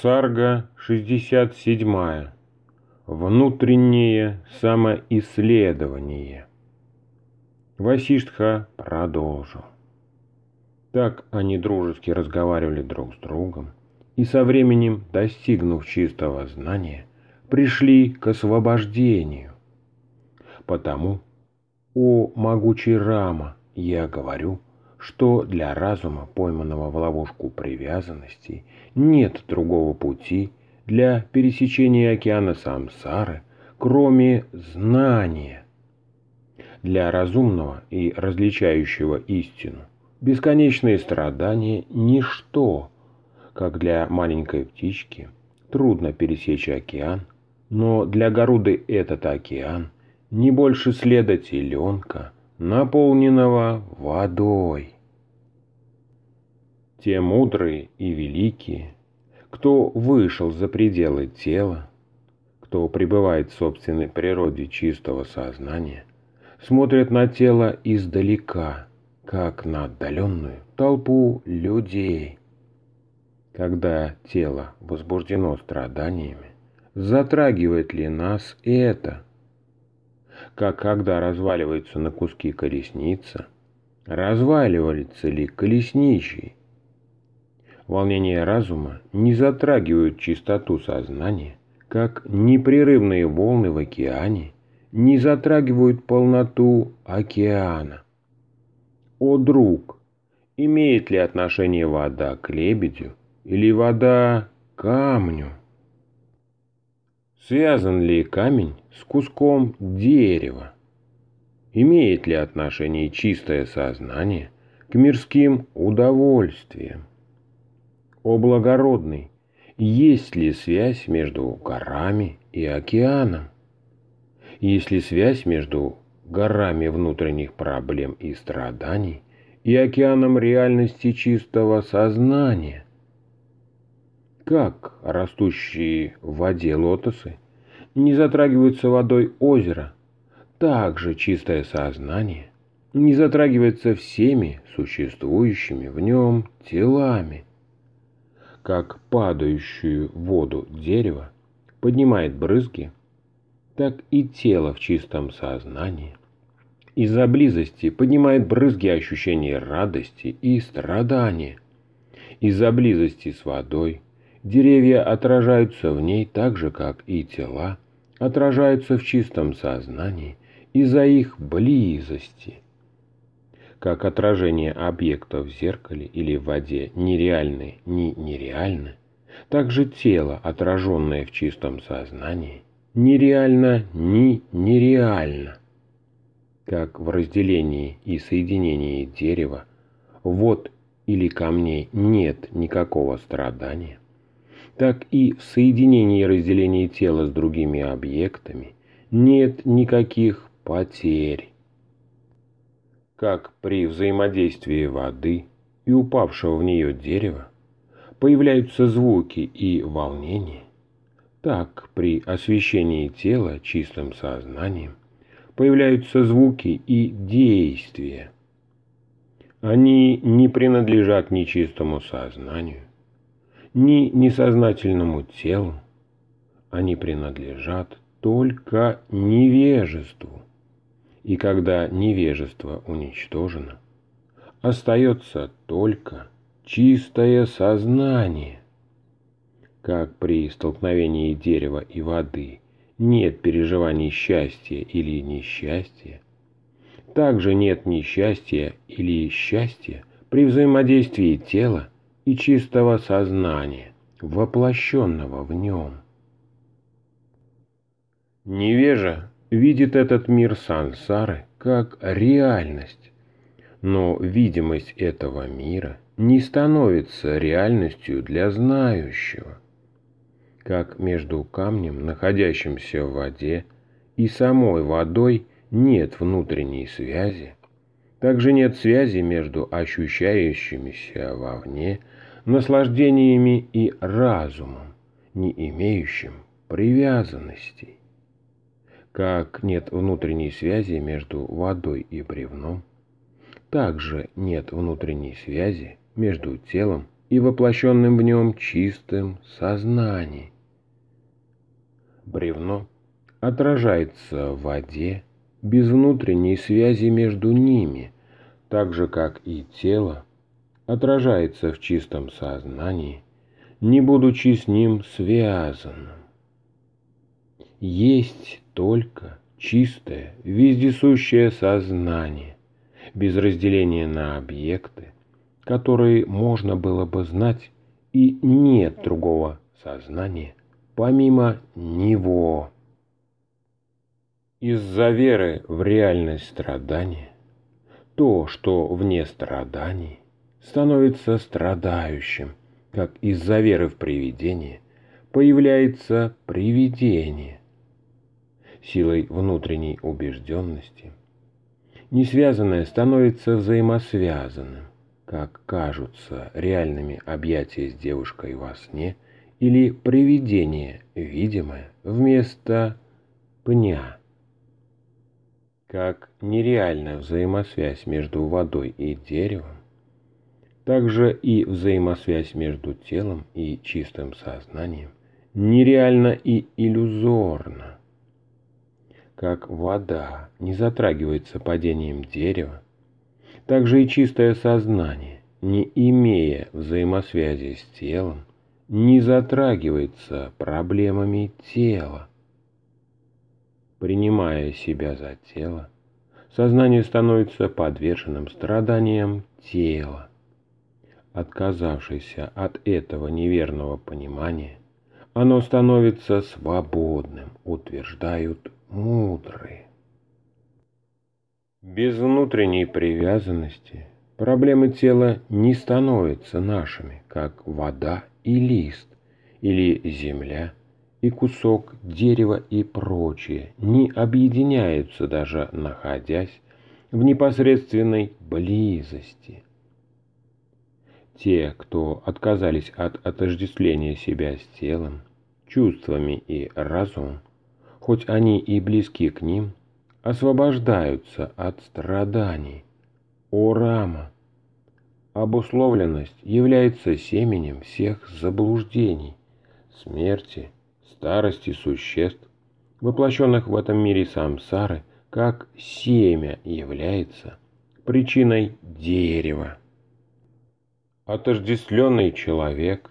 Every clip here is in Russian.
Сарга 67. Внутреннее самоисследование. Васиштха продолжил. Так они дружески разговаривали друг с другом и со временем, достигнув чистого знания, пришли к освобождению. Потому, о могучий Рама, я говорю – что для разума, пойманного в ловушку привязанностей, нет другого пути для пересечения океана самсары, кроме знания. Для разумного и различающего истину бесконечные страдания – ничто, как для маленькой птички трудно пересечь океан, но для Горуды этот океан не больше следа теленка – наполненного водой. Те мудрые и великие, кто вышел за пределы тела, кто пребывает в собственной природе чистого сознания, смотрят на тело издалека, как на отдаленную толпу людей. Когда тело возбуждено страданиями, затрагивает ли нас это – как когда разваливается на куски колесница, разваливается ли колесничий. Волнения разума не затрагивают чистоту сознания, как непрерывные волны в океане не затрагивают полноту океана. О, друг, имеет ли отношение вода к лебедю или вода к камню? Связан ли камень с куском дерева? Имеет ли отношение чистое сознание к мирским удовольствиям? О благородный, есть ли связь между горами и океаном? Есть ли связь между горами внутренних проблем и страданий и океаном реальности чистого сознания? как растущие в воде лотосы не затрагиваются водой озера, так же чистое сознание не затрагивается всеми существующими в нем телами. Как падающую воду дерево поднимает брызги, так и тело в чистом сознании из-за близости поднимает брызги ощущений радости и страдания. Из-за близости с водой – Деревья отражаются в ней так же, как и тела, отражаются в чистом сознании из-за их близости. Как отражение объекта в зеркале или в воде нереальны, не нереальны, так же тело, отраженное в чистом сознании, нереально, не нереально. Как в разделении и соединении дерева, вот или камней нет никакого страдания, так и в соединении и разделении тела с другими объектами нет никаких потерь. Как при взаимодействии воды и упавшего в нее дерева появляются звуки и волнения, так при освещении тела чистым сознанием появляются звуки и действия. Они не принадлежат нечистому сознанию, ни несознательному телу. Они принадлежат только невежеству. И когда невежество уничтожено, остается только чистое сознание. Как при столкновении дерева и воды нет переживаний счастья или несчастья, также нет несчастья или счастья при взаимодействии тела и чистого сознания, воплощенного в нем. Невежа видит этот мир сансары как реальность, но видимость этого мира не становится реальностью для знающего, как между камнем, находящимся в воде, и самой водой нет внутренней связи, также нет связи между ощущающимися вовне наслаждениями и разумом, не имеющим привязанностей. Как нет внутренней связи между водой и бревном, так же нет внутренней связи между телом и воплощенным в нем чистым сознанием. Бревно отражается в воде без внутренней связи между ними, так же, как и тело отражается в чистом сознании, не будучи с ним связанным. Есть только чистое, вездесущее сознание, без разделения на объекты, которые можно было бы знать, и нет другого сознания помимо него. Из-за веры в реальность страдания, то, что вне страданий, становится страдающим, как из-за веры в привидение появляется привидение. Силой внутренней убежденности несвязанное становится взаимосвязанным, как кажутся реальными объятия с девушкой во сне или привидение видимое вместо пня. Как нереальная взаимосвязь между водой и деревом, также и взаимосвязь между телом и чистым сознанием нереально и иллюзорна. Как вода не затрагивается падением дерева, также и чистое сознание, не имея взаимосвязи с телом, не затрагивается проблемами тела. Принимая себя за тело, сознание становится подверженным страданиям тела. Отказавшийся от этого неверного понимания, оно становится свободным, утверждают мудрые. Без внутренней привязанности проблемы тела не становятся нашими, как вода и лист, или земля и кусок дерева и прочее, не объединяются даже находясь в непосредственной близости – те, кто отказались от отождествления себя с телом, чувствами и разумом, хоть они и близки к ним, освобождаются от страданий. О Рама! Обусловленность является семенем всех заблуждений, смерти, старости существ, воплощенных в этом мире самсары, как семя является причиной дерева. Отождествленный человек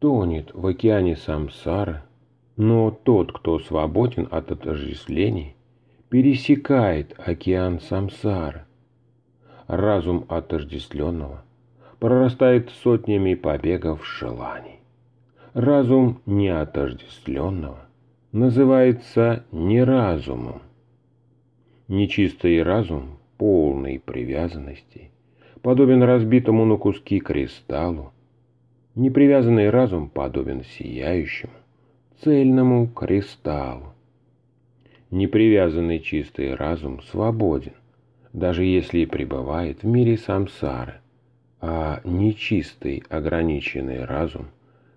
тонет в океане самсары, но тот, кто свободен от отождествлений, пересекает океан самсары. Разум отождествленного прорастает сотнями побегов желаний. Разум неотождествленного называется неразумом. Нечистый разум полной привязанности – подобен разбитому на куски кристаллу. Непривязанный разум подобен сияющему, цельному кристаллу. Непривязанный чистый разум свободен, даже если и пребывает в мире самсары, а нечистый ограниченный разум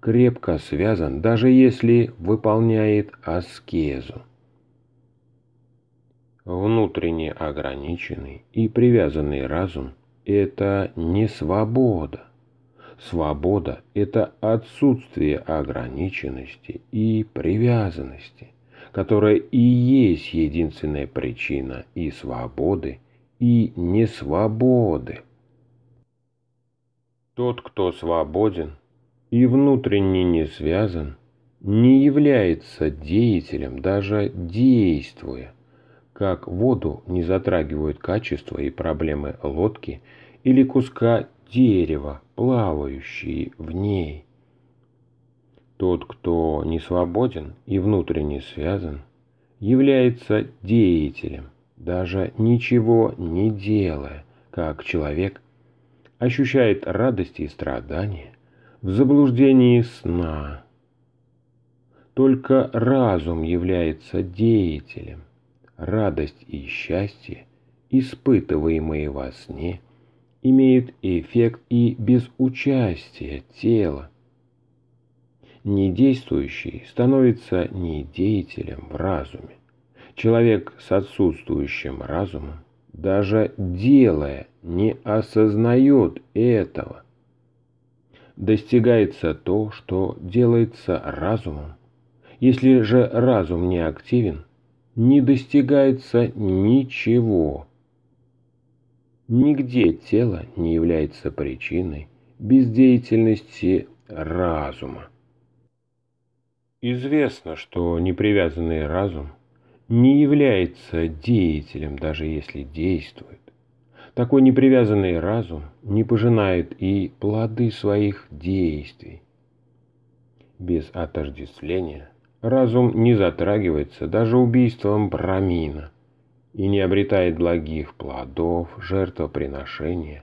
крепко связан, даже если выполняет аскезу. Внутренне ограниченный и привязанный разум –– это не свобода. Свобода – это отсутствие ограниченности и привязанности, которая и есть единственная причина и свободы, и несвободы. Тот, кто свободен и внутренне не связан, не является деятелем, даже действуя – как воду не затрагивают качества и проблемы лодки или куска дерева, плавающие в ней. Тот, кто не свободен и внутренне связан, является деятелем, даже ничего не делая, как человек ощущает радости и страдания в заблуждении сна. Только разум является деятелем – радость и счастье, испытываемые во сне, имеют эффект и без участия тела. Недействующий становится недеятелем в разуме. Человек с отсутствующим разумом, даже делая, не осознает этого. Достигается то, что делается разумом. Если же разум не активен – не достигается ничего. Нигде тело не является причиной бездеятельности разума. Известно, что непривязанный разум не является деятелем, даже если действует. Такой непривязанный разум не пожинает и плоды своих действий. Без отождествления разум не затрагивается даже убийством брамина и не обретает благих плодов жертвоприношения,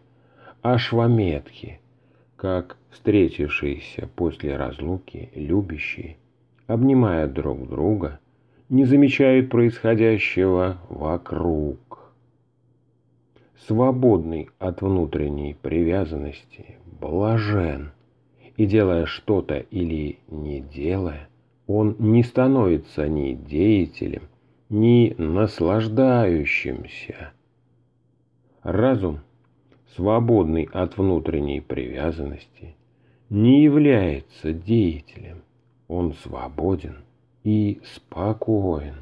а шваметки, как встретившиеся после разлуки любящие, обнимая друг друга, не замечают происходящего вокруг. Свободный от внутренней привязанности, блажен, и делая что-то или не делая, он не становится ни деятелем, ни наслаждающимся. Разум, свободный от внутренней привязанности, не является деятелем. Он свободен и спокоен,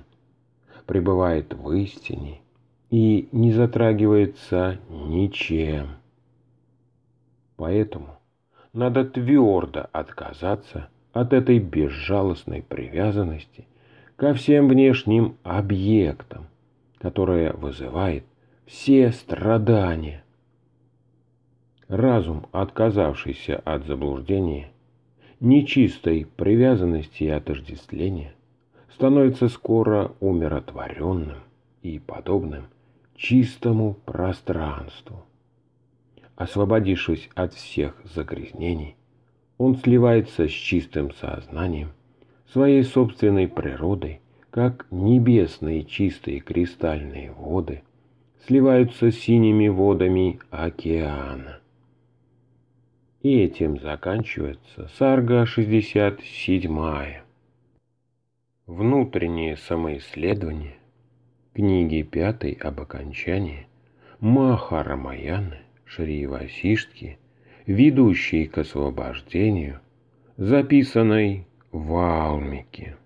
пребывает в истине и не затрагивается ничем. Поэтому надо твердо отказаться – от этой безжалостной привязанности ко всем внешним объектам, которая вызывает все страдания. Разум, отказавшийся от заблуждения, нечистой привязанности и отождествления, становится скоро умиротворенным и подобным чистому пространству. Освободившись от всех загрязнений, он сливается с чистым сознанием, своей собственной природой, как небесные чистые кристальные воды сливаются с синими водами океана. И этим заканчивается Сарга 67. Внутреннее самоисследование. Книги 5 об окончании. Махарамаяны, Шри Васиштхи – ведущей к освобождению, записанной в Алмике.